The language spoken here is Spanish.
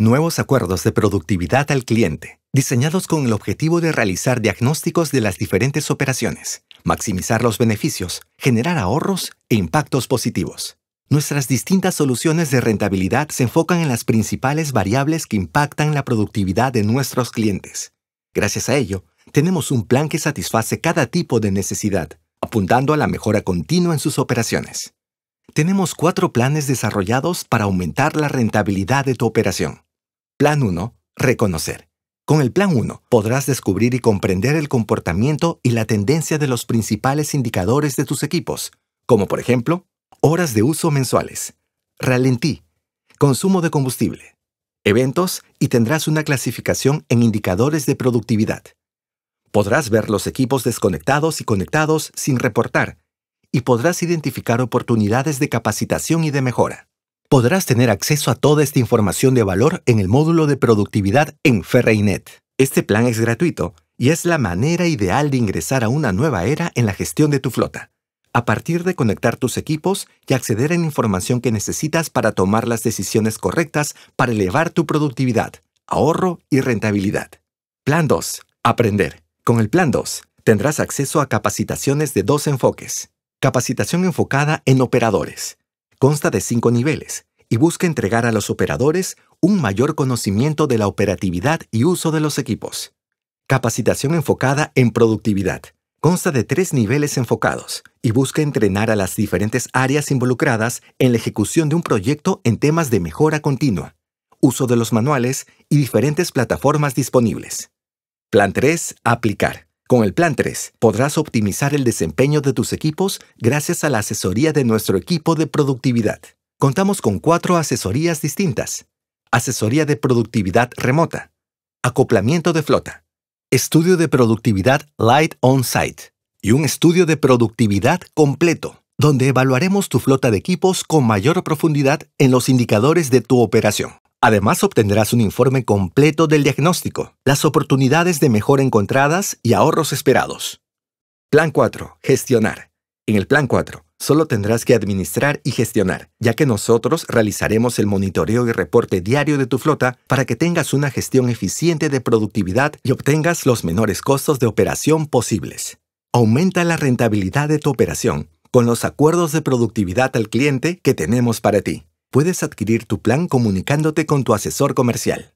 Nuevos acuerdos de productividad al cliente, diseñados con el objetivo de realizar diagnósticos de las diferentes operaciones, maximizar los beneficios, generar ahorros e impactos positivos. Nuestras distintas soluciones de rentabilidad se enfocan en las principales variables que impactan la productividad de nuestros clientes. Gracias a ello, tenemos un plan que satisface cada tipo de necesidad, apuntando a la mejora continua en sus operaciones. Tenemos cuatro planes desarrollados para aumentar la rentabilidad de tu operación. Plan 1. Reconocer. Con el Plan 1 podrás descubrir y comprender el comportamiento y la tendencia de los principales indicadores de tus equipos, como por ejemplo, horas de uso mensuales, ralentí, consumo de combustible, eventos y tendrás una clasificación en indicadores de productividad. Podrás ver los equipos desconectados y conectados sin reportar y podrás identificar oportunidades de capacitación y de mejora podrás tener acceso a toda esta información de valor en el módulo de productividad en Ferreinet. Este plan es gratuito y es la manera ideal de ingresar a una nueva era en la gestión de tu flota, a partir de conectar tus equipos y acceder a la información que necesitas para tomar las decisiones correctas para elevar tu productividad, ahorro y rentabilidad. Plan 2. Aprender. Con el Plan 2, tendrás acceso a capacitaciones de dos enfoques. Capacitación enfocada en operadores, Consta de cinco niveles y busca entregar a los operadores un mayor conocimiento de la operatividad y uso de los equipos. Capacitación enfocada en productividad. Consta de tres niveles enfocados y busca entrenar a las diferentes áreas involucradas en la ejecución de un proyecto en temas de mejora continua, uso de los manuales y diferentes plataformas disponibles. Plan 3. Aplicar con el Plan 3 podrás optimizar el desempeño de tus equipos gracias a la asesoría de nuestro equipo de productividad. Contamos con cuatro asesorías distintas. Asesoría de productividad remota, acoplamiento de flota, estudio de productividad light on-site y un estudio de productividad completo, donde evaluaremos tu flota de equipos con mayor profundidad en los indicadores de tu operación. Además obtendrás un informe completo del diagnóstico, las oportunidades de mejor encontradas y ahorros esperados. Plan 4. Gestionar. En el Plan 4, solo tendrás que administrar y gestionar, ya que nosotros realizaremos el monitoreo y reporte diario de tu flota para que tengas una gestión eficiente de productividad y obtengas los menores costos de operación posibles. Aumenta la rentabilidad de tu operación con los acuerdos de productividad al cliente que tenemos para ti puedes adquirir tu plan comunicándote con tu asesor comercial.